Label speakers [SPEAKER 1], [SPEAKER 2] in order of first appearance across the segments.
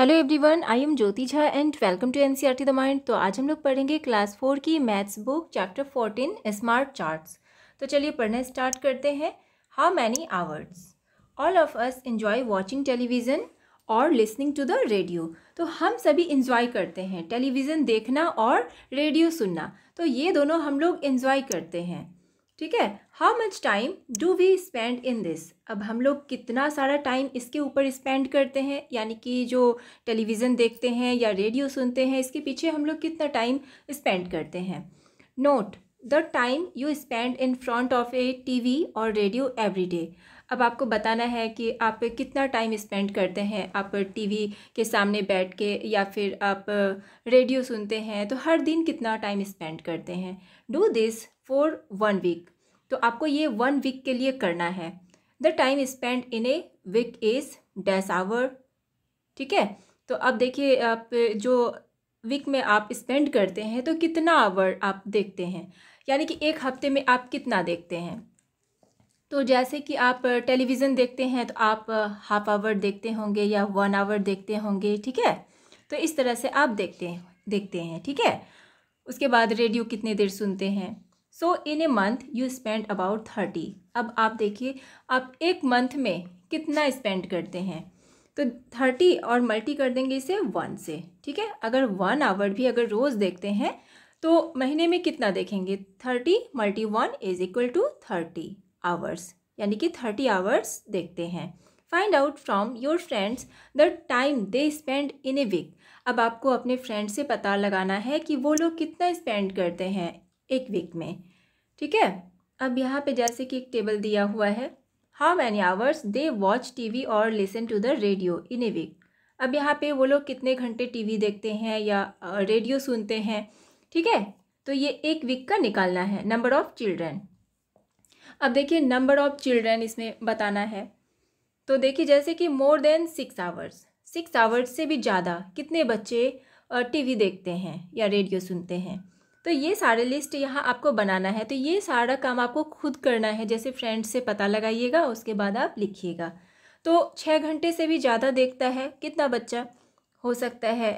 [SPEAKER 1] hello everyone I am Jyoti Jha and welcome to NCERT the mind तो आज हम लोग पढ़ेंगे क्लास फोर की maths book chapter fourteen smart charts तो चलिए पढ़ना स्टार्ट करते हैं how many hours all of us enjoy watching television और लिसनिंग टू द रेडियो तो हम सभी इन्जॉय करते हैं टेलीविज़न देखना और रेडियो सुनना तो ये दोनों हम लोग इन्जॉय करते हैं ठीक है how much time do we spend in this अब हम लोग कितना सारा टाइम इसके ऊपर स्पेंड करते हैं यानी कि जो टेलीविज़न देखते हैं या रेडियो सुनते हैं इसके पीछे हम लोग कितना टाइम स्पेंड करते हैं note the time you spend in front of a T V और रेडियो एवरी डे अब आपको बताना है कि आप कितना टाइम स्पेंड करते हैं आप टीवी के सामने बैठ के या फिर आप रेडियो सुनते हैं तो हर दिन कितना टाइम स्पेंड करते हैं do this for one week तो आपको ये वन वीक के लिए करना है the time spend in a week is dash hour ठीक है तो अब देखिए आप जो वीक में आप स्पेंड करते हैं तो कितना आवर आप देखते हैं यानी कि एक हफ्ते में आप कितना देखते हैं तो जैसे कि आप टेलीविज़न देखते हैं तो आप हाफ आवर देखते होंगे या वन आवर देखते होंगे ठीक है तो इस तरह से आप देखते हैं देखते हैं ठीक है उसके बाद रेडियो कितने देर सुनते हैं so in a month you spend about thirty अब आप देखिए आप एक मंथ में कितना स्पेंड करते हैं तो थर्टी और मल्टी कर देंगे इसे वन से ठीक है अगर वन आवर भी अगर रोज़ देखते हैं तो महीने में कितना देखेंगे thirty multi one is equal to thirty hours यानी कि थर्टी आवर्स देखते हैं find out from your friends the time they spend in a week अब आपको अपने फ्रेंड से पता लगाना है कि वो लोग कितना स्पेंड करते हैं एक वीक में ठीक है अब यहाँ पे जैसे कि एक टेबल दिया हुआ है how many hours they watch T V और listen to the radio in a week अब यहाँ पे वो लोग कितने घंटे टीवी देखते हैं या रेडियो सुनते हैं ठीक है तो ये एक वीक का निकालना है नंबर ऑफ़ चिल्ड्रेन अब देखिए नंबर ऑफ़ चिल्ड्रेन इसमें बताना है तो देखिए जैसे कि more than six hours six hours से भी ज़्यादा कितने बच्चे टीवी देखते हैं या रेडियो सुनते हैं तो ये सारे लिस्ट यहाँ आपको बनाना है तो ये सारा काम आपको खुद करना है जैसे फ्रेंड से पता लगाइएगा उसके बाद आप लिखिएगा तो छः घंटे से भी ज़्यादा देखता है कितना बच्चा हो सकता है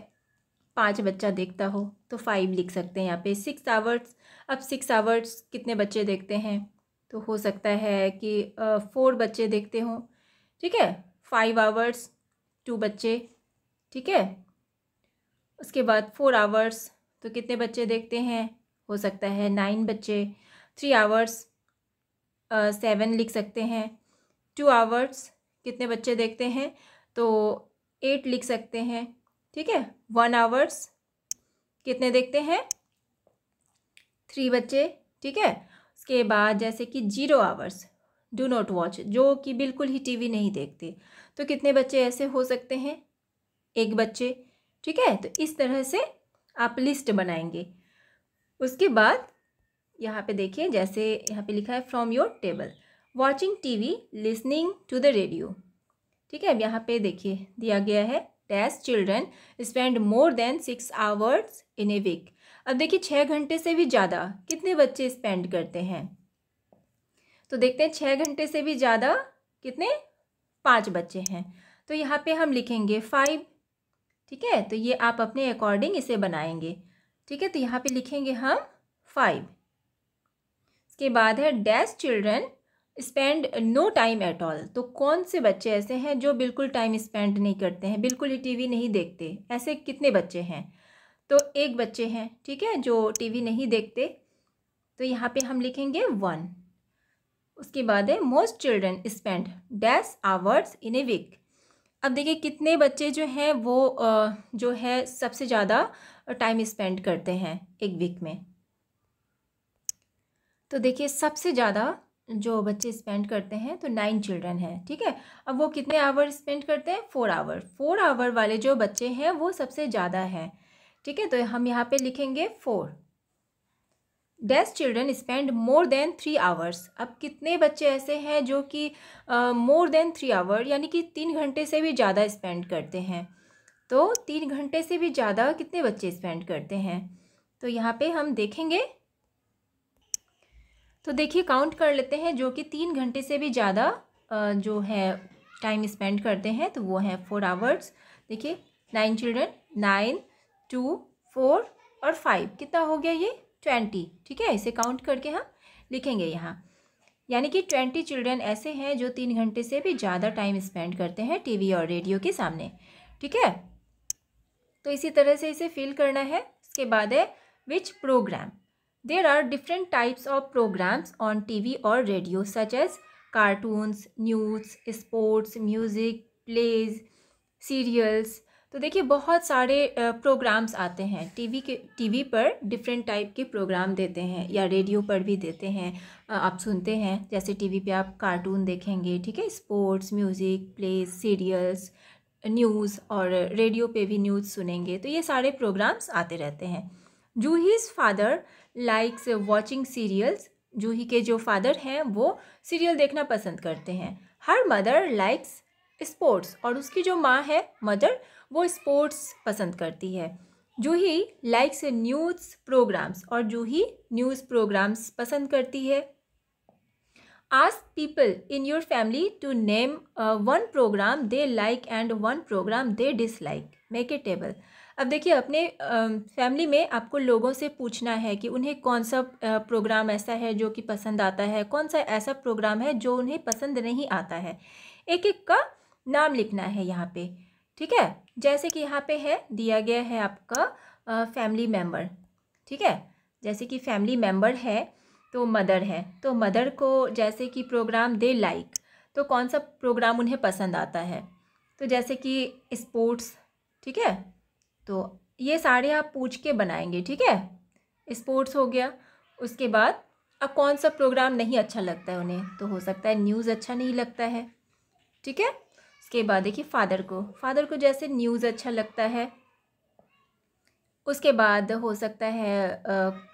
[SPEAKER 1] पाँच बच्चा देखता हो तो फाइव लिख सकते हैं यहाँ पे सिक्स आवर्स अब सिक्स आवर्स कितने बच्चे देखते हैं तो हो सकता है कि फोर बच्चे देखते हों ठीक है फाइव आवर्स टू बच्चे ठीक है उसके बाद फोर आवर्स तो कितने बच्चे देखते हैं हो सकता है नाइन बच्चे थ्री आवर्स सेवन लिख सकते हैं टू आवर्स कितने बच्चे देखते हैं तो एट लिख सकते हैं ठीक है वन आवर्स कितने देखते हैं थ्री बच्चे ठीक है उसके बाद जैसे कि zero hours do not watch जो कि बिल्कुल ही टीवी नहीं देखते तो कितने बच्चे ऐसे हो सकते हैं एक बच्चे ठीक है तो इस तरह से आप लिस्ट बनाएंगे उसके बाद यहाँ पे देखिए जैसे यहाँ पे लिखा है from your table watching T V listening to the radio ठीक है अब यहाँ पे देखिए दिया गया है dash children spend more than six hours in a week अब देखिए छः घंटे से भी ज़्यादा कितने बच्चे स्पेंड करते हैं तो देखते हैं छः घंटे से भी ज़्यादा कितने पाँच बच्चे हैं तो यहाँ पे हम लिखेंगे फाइव ठीक है तो ये आप अपने अकॉर्डिंग इसे बनाएंगे ठीक है तो यहाँ पे लिखेंगे हम फाइव इसके बाद है dash children spend no time at all तो कौन से बच्चे ऐसे हैं जो बिल्कुल टाइम स्पेंड नहीं करते हैं बिल्कुल ही टीवी नहीं देखते ऐसे कितने बच्चे हैं तो एक बच्चे हैं ठीक है जो टीवी नहीं देखते तो यहाँ पे हम लिखेंगे वन उसके बाद है most children spend dash hours in a week अब देखिए कितने बच्चे जो हैं वो जो है सबसे ज़्यादा टाइम स्पेंड करते हैं एक वीक में तो देखिए सबसे ज़्यादा जो बच्चे स्पेंड करते हैं तो नाइन चिल्ड्रन हैं ठीक है अब वो कितने आवर स्पेंड करते हैं फोर आवर फोर आवर वाले जो बच्चे हैं वो सबसे ज़्यादा हैं ठीक है तो हम यहाँ पे लिखेंगे four dash children spend more than three hours अब कितने बच्चे ऐसे हैं जो कि मोर देन थ्री आवर यानी कि तीन घंटे से भी ज़्यादा स्पेंड करते हैं तो तीन घंटे से भी ज़्यादा कितने बच्चे स्पेंड करते हैं तो यहाँ पे हम देखेंगे तो देखिए काउंट कर लेते हैं जो कि तीन घंटे से भी ज़्यादा जो है टाइम स्पेंड करते हैं तो वो हैं फोर आवर्स देखिए nine children nine two four और फाइव कितना हो गया ये ट्वेंटी ठीक है इसे काउंट करके हम लिखेंगे यहाँ यानी कि ट्वेंटी चिल्ड्रेन ऐसे हैं जो तीन घंटे से भी ज़्यादा टाइम स्पेंड करते हैं टीवी और रेडियो के सामने ठीक है तो इसी तरह से इसे फिल करना है इसके बाद है which program there are different types of programs on TV और radio such as cartoons news sports music plays serials तो देखिए बहुत सारे प्रोग्राम्स आते हैं टीवी के टीवी पर डिफरेंट टाइप के प्रोग्राम देते हैं या रेडियो पर भी देते हैं आप सुनते हैं जैसे टीवी पे आप कार्टून देखेंगे ठीक है sports music play serials news और रेडियो पे भी न्यूज़ सुनेंगे तो ये सारे प्रोग्राम्स आते रहते हैं Juhi's father likes watching serials Juhi के जो फादर हैं वो सीरियल देखना पसंद करते हैं हर मदर लाइक्स स्पोर्ट्स और उसकी जो माँ है मदर वो स्पोर्ट्स पसंद करती है जूही लाइक्स न्यूज़ प्रोग्राम्स और जूही न्यूज़ प्रोग्राम्स पसंद करती है ask people in your family to name one program they like and one program they dislike make a table अब देखिए अपने फैमिली um, में आपको लोगों से पूछना है कि उन्हें कौन सा प्रोग्राम uh, ऐसा है जो कि पसंद आता है कौन सा ऐसा प्रोग्राम है जो उन्हें पसंद नहीं आता है एक एक का नाम लिखना है यहाँ पे ठीक है जैसे कि यहाँ पे है दिया गया है आपका फैमिली मेम्बर ठीक है जैसे कि फैमिली मेम्बर है तो मदर है तो मदर को जैसे कि प्रोग्राम दे लाइक तो कौन सा प्रोग्राम उन्हें पसंद आता है तो जैसे कि स्पोर्ट्स ठीक है तो ये सारे आप पूछ के बनाएंगे ठीक है स्पोर्ट्स हो गया उसके बाद अब कौन सा प्रोग्राम नहीं अच्छा लगता है उन्हें तो हो सकता है न्यूज़ अच्छा नहीं लगता है ठीक है उसके बाद देखिए फादर को फादर को जैसे न्यूज़ अच्छा लगता है उसके बाद हो सकता है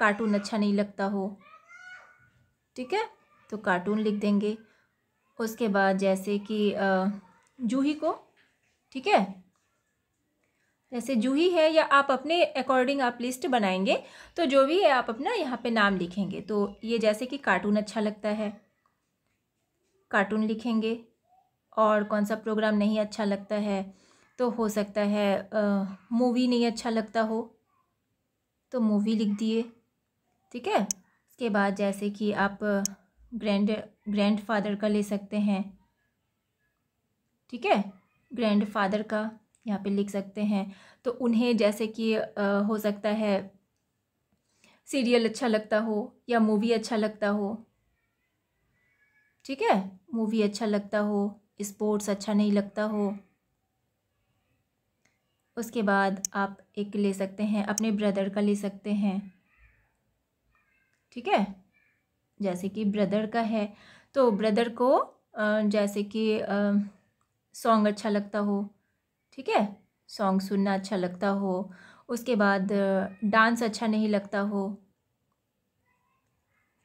[SPEAKER 1] कार्टून अच्छा नहीं लगता हो ठीक है तो कार्टून लिख देंगे उसके बाद जैसे कि जूही को ठीक है जैसे जूही है या आप अपने अकॉर्डिंग आप लिस्ट बनाएंगे तो जो भी है आप अपना यहाँ पे नाम लिखेंगे तो ये जैसे कि कार्टून अच्छा लगता है कार्टून लिखेंगे और कौन सा प्रोग्राम नहीं अच्छा लगता है तो हो सकता है मूवी नहीं अच्छा लगता हो तो मूवी लिख दिए ठीक है इसके बाद जैसे कि आप ग्रैंड ग्रैंड फादर का ले सकते हैं ठीक है ग्रैंड फादर का यहाँ पे लिख सकते हैं तो उन्हें जैसे कि हो सकता है सीरियल अच्छा लगता हो या मूवी अच्छा लगता हो ठीक है मूवी अच्छा लगता हो स्पोर्ट्स अच्छा नहीं लगता हो उसके बाद आप एक ले सकते हैं अपने ब्रदर का ले सकते हैं ठीक है जैसे कि ब्रदर का है तो ब्रदर को जैसे कि सॉन्ग अच्छा लगता हो ठीक है सॉन्ग सुनना अच्छा लगता हो उसके बाद डांस अच्छा नहीं लगता हो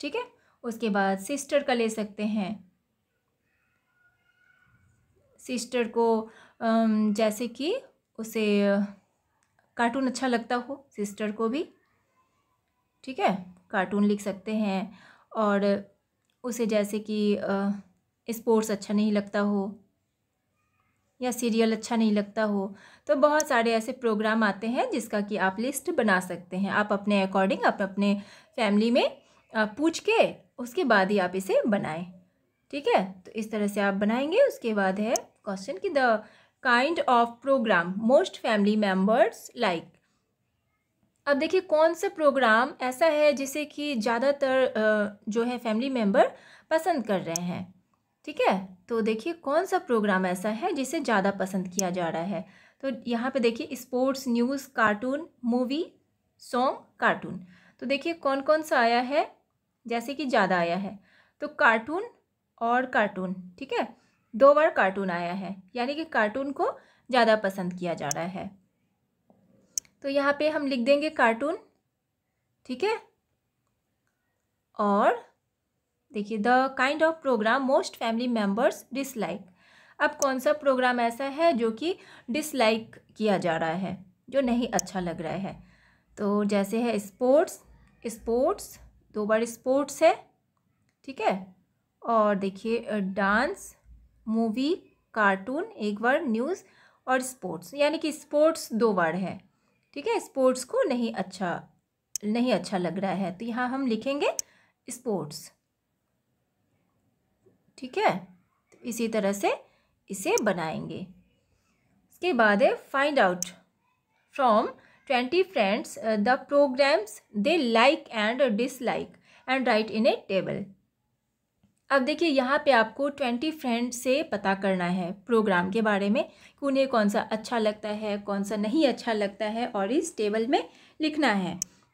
[SPEAKER 1] ठीक है उसके बाद सिस्टर का ले सकते हैं सिस्टर को जैसे कि उसे कार्टून अच्छा लगता हो सिस्टर को भी ठीक है कार्टून लिख सकते हैं और उसे जैसे कि स्पोर्ट्स अच्छा नहीं लगता हो या सीरियल अच्छा नहीं लगता हो तो बहुत सारे ऐसे प्रोग्राम आते हैं जिसका कि आप लिस्ट बना सकते हैं आप अपने अकॉर्डिंग आप अपने फैमिली में पूछ के उसके बाद ही आप इसे बनाएं ठीक है तो इस तरह से आप बनाएंगे उसके बाद है क्वेश्चन कि the kind of program most family members like अब देखिए कौन सा प्रोग्राम ऐसा है जिसे कि ज़्यादातर जो है फैमिली मेम्बर पसंद कर रहे हैं ठीक है तो देखिए कौन सा प्रोग्राम ऐसा है जिसे ज़्यादा पसंद किया जा रहा है तो यहाँ पे देखिए sports news cartoon movie song cartoon तो देखिए कौन कौन सा आया है जैसे कि ज़्यादा आया है तो कार्टून और कार्टून ठीक है दो बार कार्टून आया है यानी कि कार्टून को ज़्यादा पसंद किया जा रहा है तो यहाँ पे हम लिख देंगे कार्टून ठीक है और देखिए the kind of program most family members dislike अब कौन सा प्रोग्राम ऐसा है जो कि डिसलाइक किया जा रहा है जो नहीं अच्छा लग रहा है तो जैसे है स्पोर्ट्स स्पोर्ट्स दो बार स्पोर्ट्स है ठीक है और देखिए डांस मूवी कार्टून एक वर्ड न्यूज़ और स्पोर्ट्स यानी कि स्पोर्ट्स दो वर्ड है ठीक है स्पोर्ट्स को नहीं अच्छा नहीं अच्छा लग रहा है तो यहाँ हम लिखेंगे स्पोर्ट्स ठीक है तो इसी तरह से इसे बनाएंगे इसके बाद है find out from twenty friends the programs they like and dislike and write in a table अब देखिए यहाँ पे आपको ट्वेंटी फ्रेंड से पता करना है प्रोग्राम के बारे में कि उन्हें कौन सा अच्छा लगता है कौन सा नहीं अच्छा लगता है और इस टेबल में लिखना है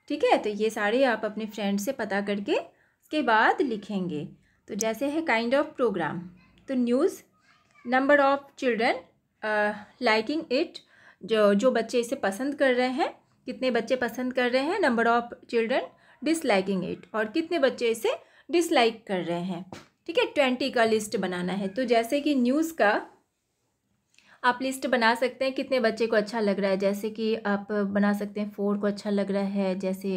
[SPEAKER 1] ठीक है तो ये सारे आप अपने फ्रेंड से पता करके उसके बाद लिखेंगे तो जैसे है काइंड ऑफ प्रोग्राम तो news number of children liking it जो जो बच्चे इसे पसंद कर रहे हैं कितने बच्चे पसंद कर रहे हैं number of children disliking it और कितने बच्चे इसे डिसलाइक कर रहे हैं ठीक है ट्वेंटी का लिस्ट बनाना है तो जैसे कि न्यूज़ का आप लिस्ट बना सकते हैं कितने बच्चे को अच्छा लग रहा है जैसे कि आप बना सकते हैं फोर को अच्छा लग रहा है जैसे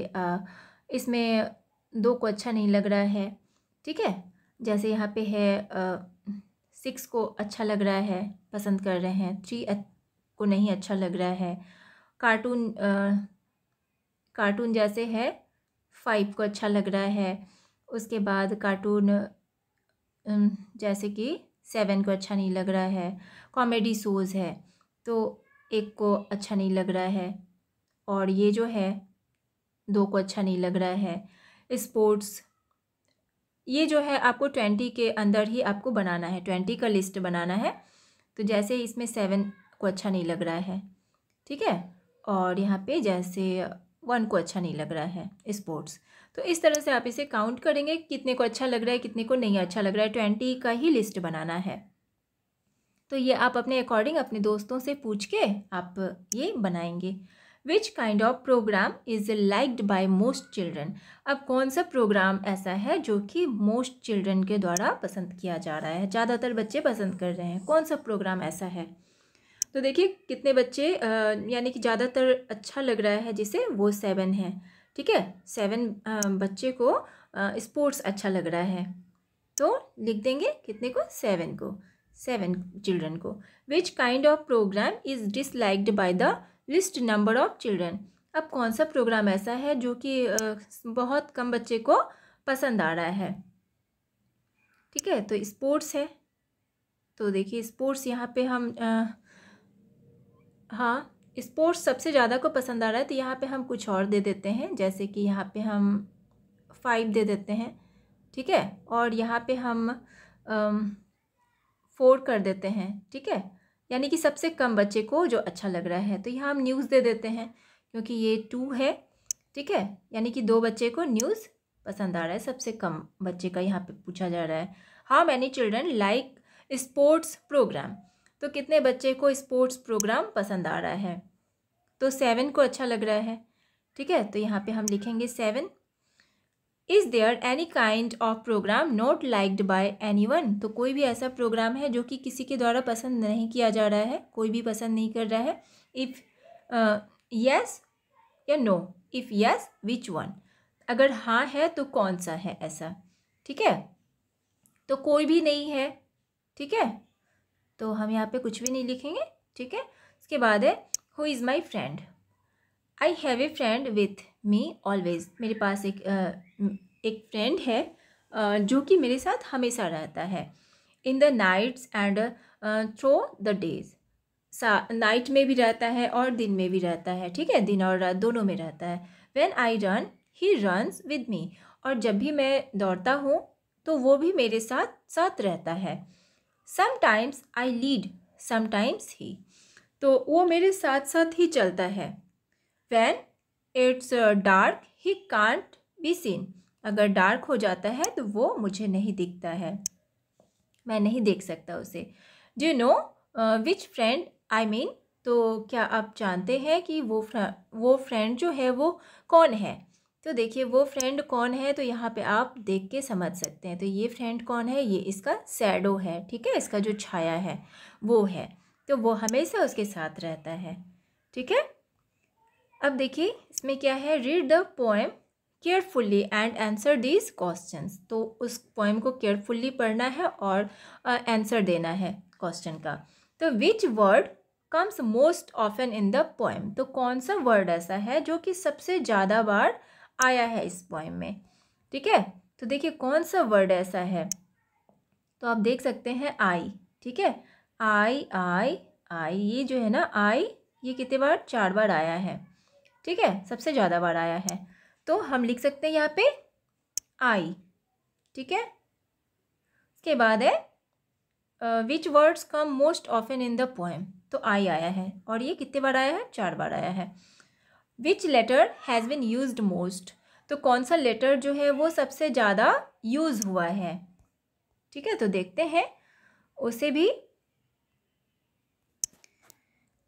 [SPEAKER 1] इसमें दो को अच्छा नहीं लग रहा है ठीक है जैसे यहाँ पे है सिक्स को अच्छा लग रहा है पसंद कर रहे हैं थ्री को नहीं अच्छा लग रहा है कार्टून आ, कार्टून जैसे है फाइव को अच्छा लग रहा है उसके बाद कार्टून जैसे कि सेवन को अच्छा नहीं लग रहा है कॉमेडी शोज़ है तो एक को अच्छा नहीं लग रहा है और ये जो है दो को अच्छा नहीं लग रहा है स्पोर्ट्स ये जो है आपको ट्वेंटी के अंदर ही आपको बनाना है ट्वेंटी का लिस्ट बनाना है तो जैसे इसमें सेवन को अच्छा नहीं लग रहा है ठीक है और यहाँ पे जैसे वन को अच्छा नहीं लग रहा है स्पोर्ट्स तो इस तरह से आप इसे काउंट करेंगे कितने को अच्छा लग रहा है कितने को नहीं अच्छा लग रहा है ट्वेंटी का ही लिस्ट बनाना है तो ये आप अपने अकॉर्डिंग अपने दोस्तों से पूछ के आप ये बनाएंगे which kind of program is liked by most children अब कौन सा प्रोग्राम ऐसा है जो कि मोस्ट चिल्ड्रन के द्वारा पसंद किया जा रहा है ज़्यादातर बच्चे पसंद कर रहे हैं कौन सा प्रोग्राम ऐसा है तो देखिए कितने बच्चे यानी कि ज़्यादातर अच्छा लग रहा है जिसे वो सेवन है ठीक है सेवन बच्चे को स्पोर्ट्स अच्छा लग रहा है तो लिख देंगे कितने को सेवन को सेवन चिल्ड्रन को which kind of program is disliked by the least number of children अब कौन सा प्रोग्राम ऐसा है जो कि बहुत कम बच्चे को पसंद आ रहा है ठीक है तो स्पोर्ट्स है तो देखिए स्पोर्ट्स यहाँ पे हम हाँ स्पोर्ट्स सबसे ज़्यादा को पसंद आ रहा है तो यहाँ पे हम कुछ और दे देते हैं जैसे कि यहाँ पे हम फाइव दे देते हैं ठीक है और यहाँ पे हम फोर कर देते हैं ठीक है यानी कि सबसे कम बच्चे को जो अच्छा लग रहा है तो यहाँ हम न्यूज़ दे देते हैं क्योंकि ये टू है ठीक है यानी कि दो बच्चे को न्यूज़ पसंद आ रहा है सबसे कम बच्चे का यहाँ पे पूछा जा रहा है how many children like sports program तो कितने बच्चे को स्पोर्ट्स प्रोग्राम पसंद आ रहा है तो सेवन को अच्छा लग रहा है ठीक है तो यहाँ पे हम लिखेंगे seven is there any kind of program not liked by anyone तो कोई भी ऐसा प्रोग्राम है जो कि किसी के द्वारा पसंद नहीं किया जा रहा है कोई भी पसंद नहीं कर रहा है इफ़ यस uh, या no if yes which one अगर हाँ है तो कौन सा है ऐसा ठीक है तो कोई भी नहीं है ठीक है तो हम यहाँ पे कुछ भी नहीं लिखेंगे ठीक है उसके बाद है who is my friend I have a friend with me always मेरे पास एक एक फ्रेंड है जो कि मेरे साथ हमेशा रहता है in the nights and through the days नाइट में भी रहता है और दिन में भी रहता है ठीक है दिन और रात दोनों में रहता है when I run he runs with me और जब भी मैं दौड़ता हूँ तो वो भी मेरे साथ साथ रहता है sometimes I lead sometimes he तो वो मेरे साथ साथ ही चलता है when it's dark he can't be seen अगर डार्क हो जाता है तो वो मुझे नहीं दिखता है मैं नहीं देख सकता उसे do know which friend I mean तो क्या आप जानते हैं कि वो फ्र, वो फ्रेंड जो है वो कौन है तो देखिए वो फ्रेंड कौन है तो यहाँ पे आप देख के समझ सकते हैं तो ये फ्रेंड कौन है ये इसका सैडो है ठीक है इसका जो छाया है वो है तो वो हमेशा उसके साथ रहता है ठीक है अब देखिए इसमें क्या है read the poem carefully and answer these question तो उस पोएम को केयरफुल्ली पढ़ना है और आंसर uh, देना है क्वेश्चन का तो which word comes most often in the poem तो कौन सा वर्ड ऐसा है जो कि सबसे ज़्यादा बार आया है इस पोएम में ठीक है तो देखिए कौन सा वर्ड ऐसा है तो आप देख सकते हैं आई ठीक है आई आई आई ये जो है ना आई ये कितने बार चार बार आया है ठीक है सबसे ज़्यादा बार आया है तो हम लिख सकते हैं यहाँ पे आई ठीक है उसके बाद है which words come most often in the poem तो आई आया है और ये कितने बार आया है चार बार आया है which letter has been used most तो कौन सा लेटर जो है वो सबसे ज़्यादा यूज़ हुआ है ठीक है तो देखते हैं उसे भी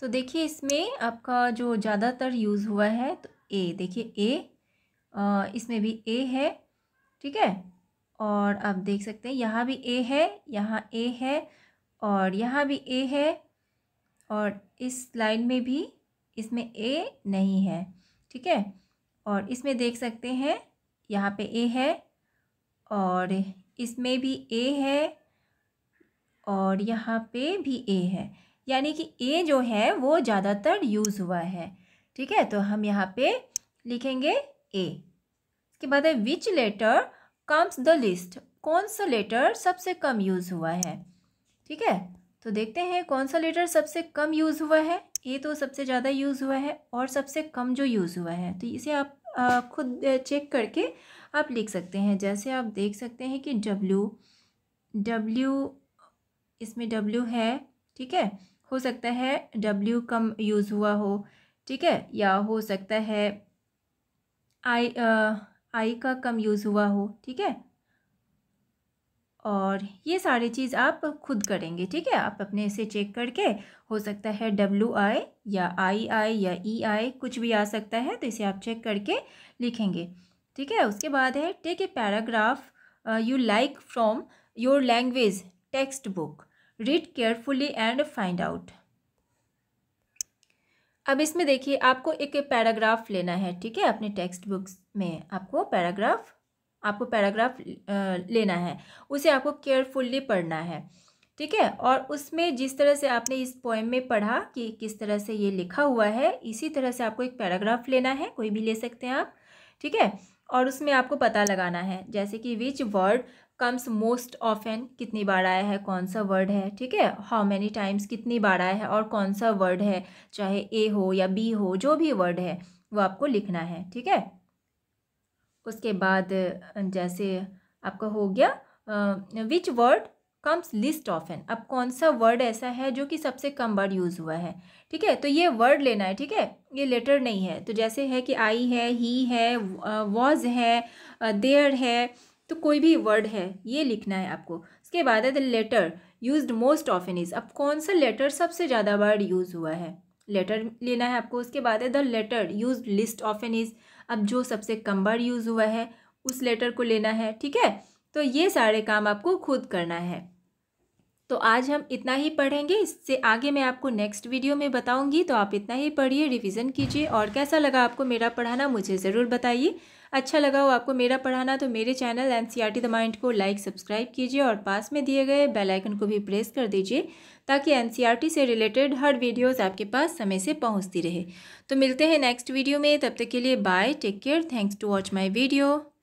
[SPEAKER 1] तो देखिए इसमें आपका जो ज़्यादातर यूज़ हुआ है तो ए देखिए ए इसमें भी ए है ठीक है और आप देख सकते हैं यहाँ भी ए है यहाँ ए है और यहाँ भी ए है और इस लाइन में भी इसमें ए नहीं है ठीक है और इसमें देख सकते हैं यहाँ पे ए है और इसमें भी ए है और यहाँ पे भी ए है यानी कि ए जो है वो ज़्यादातर यूज़ हुआ है ठीक है तो हम यहाँ पे लिखेंगे ए इसके बाद है which letter comes the least कौन सा लेटर सबसे कम यूज़ हुआ है ठीक है तो देखते हैं कौन सा लेटर सबसे कम यूज़ हुआ है ये तो सबसे ज़्यादा यूज़ हुआ है और सबसे कम जो यूज़ हुआ है तो इसे आप खुद चेक करके आप लिख सकते हैं जैसे आप देख सकते हैं कि डब्ल्यू डब्ल्यू इसमें डब्ल्यू है ठीक है हो सकता है डब्ल्यू कम यूज़ हुआ हो ठीक है या हो सकता है आई आ, आई का कम यूज़ हुआ हो ठीक है और ये सारी चीज़ आप खुद करेंगे ठीक है आप अपने से चेक करके हो सकता है डब्ल्यू आई या आई आई या ई e आई कुछ भी आ सकता है तो इसे आप चेक करके लिखेंगे ठीक है उसके बाद है take a paragraph you like from your language textbook read carefully and find out अब इसमें देखिए आपको एक पैराग्राफ लेना है ठीक है अपने टेक्स्ट बुक्स में आपको पैराग्राफ आपको पैराग्राफ लेना है उसे आपको केयरफुल्ली पढ़ना है ठीक है और उसमें जिस तरह से आपने इस पोएम में पढ़ा कि किस तरह से ये लिखा हुआ है इसी तरह से आपको एक पैराग्राफ लेना है कोई भी ले सकते हैं आप ठीक है और उसमें आपको पता लगाना है जैसे कि which word comes most often कितनी बार आया है कौन सा वर्ड है ठीक है हाउ मैनी टाइम्स कितनी बार आया है और कौन सा वर्ड है चाहे ए हो या बी हो जो भी वर्ड है वो आपको लिखना है ठीक है उसके बाद जैसे आपका हो गया which word comes least often अब कौन सा वर्ड ऐसा है जो कि सबसे कम बार यूज़ हुआ है ठीक है तो ये वर्ड लेना है ठीक है ये लेटर नहीं है तो जैसे है कि आई है ही है वॉज है देयर है तो कोई भी वर्ड है ये लिखना है आपको उसके बाद है the letter used most often is अब कौन सा लेटर सबसे ज़्यादा वर्ड यूज़ हुआ है लेटर लेना है आपको उसके बाद है the letter used least often is अब जो सबसे कम बार यूज़ हुआ है उस लेटर को लेना है ठीक है तो ये सारे काम आपको खुद करना है तो आज हम इतना ही पढ़ेंगे इससे आगे मैं आपको नेक्स्ट वीडियो में बताऊंगी तो आप इतना ही पढ़िए रिवीजन कीजिए और कैसा लगा आपको मेरा पढ़ाना मुझे ज़रूर बताइए अच्छा लगा हो आपको मेरा पढ़ाना तो मेरे channel N C R T the mind को लाइक सब्सक्राइब कीजिए और पास में दिए गए बेल आइकन को भी प्रेस कर दीजिए ताकि एन सी आर टी से रिलेटेड हर वीडियोज आपके पास समय से पहुँचती रहे तो मिलते हैं नेक्स्ट वीडियो में तब तक के लिए bye take care thanks to watch my video